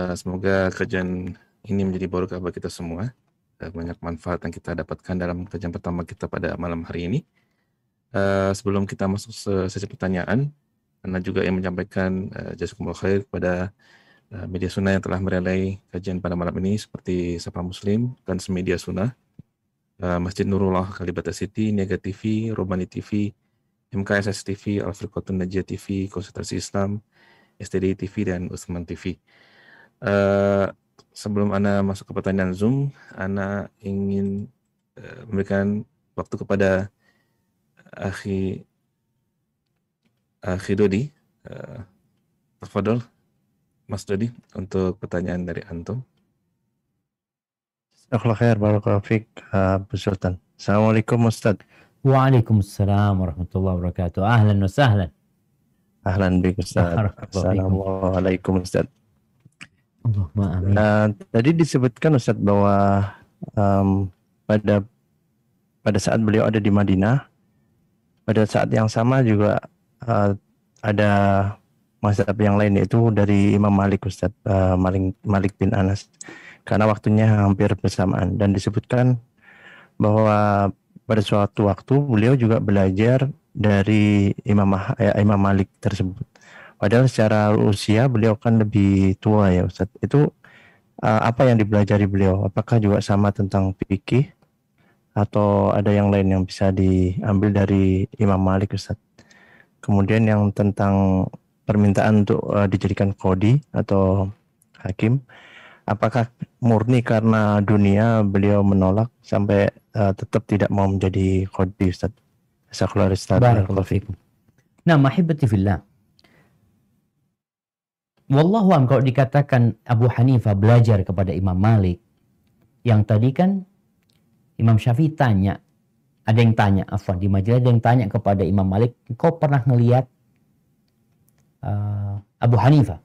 Eh, semoga kerjaan ini menjadi barokah bagi kita semua. Eh, banyak manfaat yang kita dapatkan dalam kerjaan pertama kita pada malam hari ini. Uh, sebelum kita masuk sesi pertanyaan, karena juga yang menyampaikan uh, jazakumullah khair kepada uh, media sunnah yang telah merelai kajian pada malam ini seperti Sapa Muslim dan Semedia Sunnah, uh, Masjid Nurullah Kalibata City, Niaga TV, Romani TV, MKSS TV, Al-Firqatun Najia TV, Konsentrasi Islam, STD TV, dan Usman TV. Uh, sebelum Anda masuk ke pertanyaan Zoom, Anda ingin uh, memberikan waktu kepada Akhi Akhi Dodi, uh, Fadol, Mas Dodi, untuk pertanyaan dari Antum. Assalamualaikum Ustaz. Waalaikumsalam warahmatullahi wabarakatuh. Ahlan wa sahlan. Ahlan bik Ustaz. Assalamualaikum Ustaz. Nah, tadi disebutkan Ustaz bahwa um, pada pada saat beliau ada di Madinah, pada saat yang sama juga uh, ada mazhab yang lain yaitu dari Imam Malik Ustaz uh, Malik, Malik bin Anas karena waktunya hampir bersamaan dan disebutkan bahwa pada suatu waktu beliau juga belajar dari Imam ya, Imam Malik tersebut Padahal secara usia beliau kan lebih tua ya Ustadz. Itu uh, apa yang dipelajari beliau? Apakah juga sama tentang fikih atau ada yang lain yang bisa diambil dari Imam Malik Ustadz? Kemudian yang tentang permintaan untuk uh, dijadikan kodi atau hakim, apakah murni karena dunia beliau menolak sampai uh, tetap tidak mau menjadi kodi Ustadz? Barakallahu fikum. Nah, mahibati fillah. Wallahu am kalau dikatakan Abu Hanifah belajar kepada Imam Malik, yang tadi kan Imam Syafi'i tanya, ada yang tanya, Afwan di majelis ada yang tanya kepada Imam Malik, kau pernah ngelihat uh, Abu Hanifah?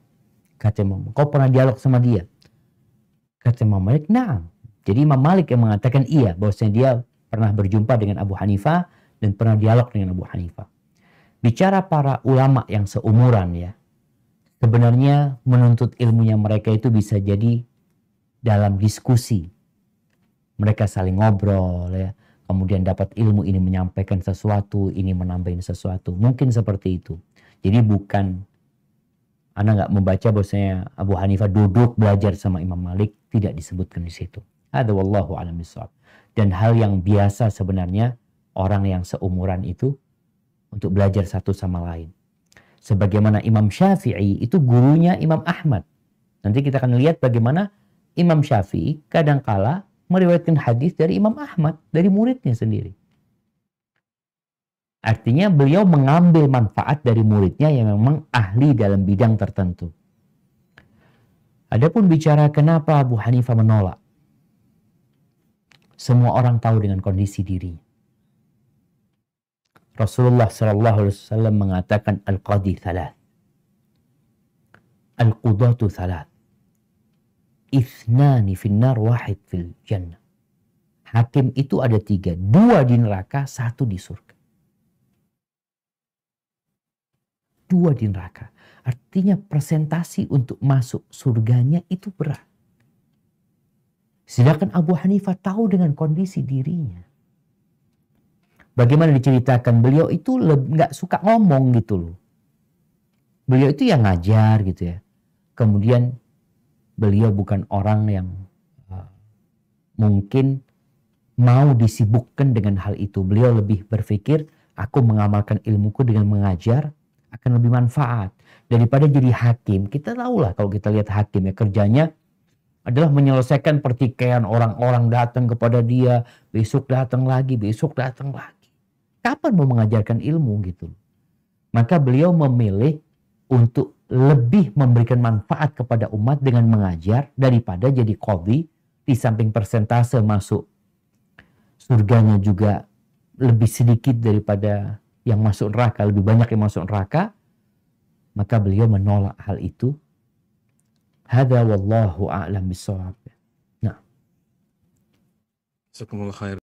Kata Imam, kau pernah dialog sama dia? Kata Imam Malik, nah. Jadi Imam Malik yang mengatakan iya, bahwasanya dia pernah berjumpa dengan Abu Hanifah dan pernah dialog dengan Abu Hanifah. Bicara para ulama yang seumuran ya, Sebenarnya menuntut ilmunya mereka itu bisa jadi dalam diskusi. Mereka saling ngobrol ya. Kemudian dapat ilmu ini menyampaikan sesuatu, ini menambahin sesuatu. Mungkin seperti itu. Jadi bukan anda nggak membaca bahwasanya Abu Hanifah duduk belajar sama Imam Malik tidak disebutkan di situ. Ada wallahu alam Dan hal yang biasa sebenarnya orang yang seumuran itu untuk belajar satu sama lain. Sebagaimana Imam Syafi'i itu gurunya Imam Ahmad. Nanti kita akan lihat bagaimana Imam Syafi'i kadangkala meriwayatkan hadis dari Imam Ahmad, dari muridnya sendiri. Artinya beliau mengambil manfaat dari muridnya yang memang ahli dalam bidang tertentu. Adapun bicara kenapa Abu Hanifah menolak. Semua orang tahu dengan kondisi dirinya. Rasulullah Shallallahu Alaihi Wasallam mengatakan al qadi thalat, al qudatu thalat, ithnani finnar wahid fil jannah. Hakim itu ada tiga, dua di neraka, satu di surga. Dua di neraka, artinya presentasi untuk masuk surganya itu berat. Sedangkan Abu Hanifah tahu dengan kondisi dirinya bagaimana diceritakan beliau itu nggak suka ngomong gitu loh. Beliau itu yang ngajar gitu ya. Kemudian beliau bukan orang yang eh, mungkin mau disibukkan dengan hal itu. Beliau lebih berpikir aku mengamalkan ilmuku dengan mengajar akan lebih manfaat daripada jadi hakim. Kita tahu lah kalau kita lihat hakim ya kerjanya adalah menyelesaikan pertikaian orang-orang datang kepada dia, besok datang lagi, besok datang lagi kapan mau mengajarkan ilmu gitu. Maka beliau memilih untuk lebih memberikan manfaat kepada umat dengan mengajar daripada jadi kodi di samping persentase masuk surganya juga lebih sedikit daripada yang masuk neraka, lebih banyak yang masuk neraka, maka beliau menolak hal itu. Hada wallahu a'lam bisawab. Nah.